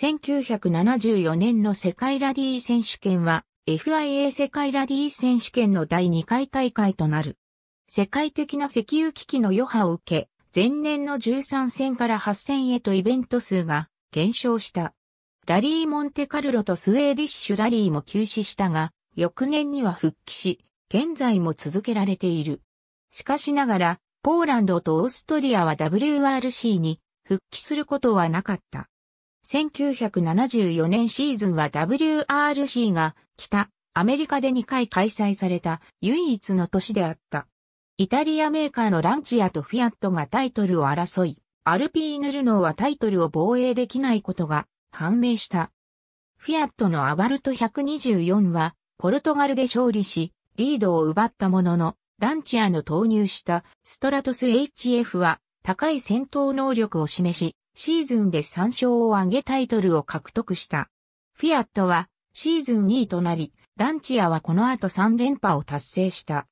1974年の世界ラリー選手権は FIA 世界ラリー選手権の第2回大会となる。世界的な石油危機の余波を受け、前年の13戦から8戦へとイベント数が減少した。ラリーモンテカルロとスウェーディッシュラリーも休止したが、翌年には復帰し、現在も続けられている。しかしながら、ポーランドとオーストリアは WRC に復帰することはなかった。1974年シーズンは WRC が北アメリカで2回開催された唯一の都市であった。イタリアメーカーのランチアとフィアットがタイトルを争い、アルピーヌルノーはタイトルを防衛できないことが判明した。フィアットのアバルト124はポルトガルで勝利し、リードを奪ったものの、ランチアの投入したストラトス HF は高い戦闘能力を示し、シーズンで3勝を挙げタイトルを獲得した。フィアットはシーズン2位となり、ランチアはこの後3連覇を達成した。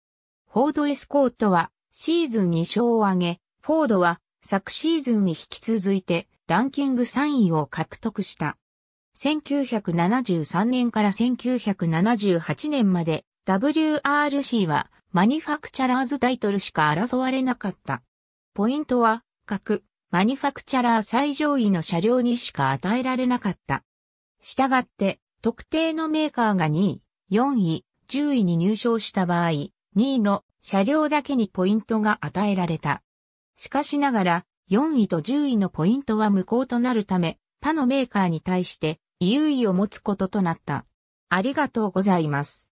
フォードエスコートはシーズン2勝を挙げ、フォードは昨シーズンに引き続いてランキング3位を獲得した。1973年から1978年まで WRC はマニファクチャラーズタイトルしか争われなかった。ポイントは、各マニファクチャラー最上位の車両にしか与えられなかった。したがって、特定のメーカーが2位、4位、10位に入賞した場合、2位の車両だけにポイントが与えられた。しかしながら、4位と10位のポイントは無効となるため、他のメーカーに対して、優位を持つこととなった。ありがとうございます。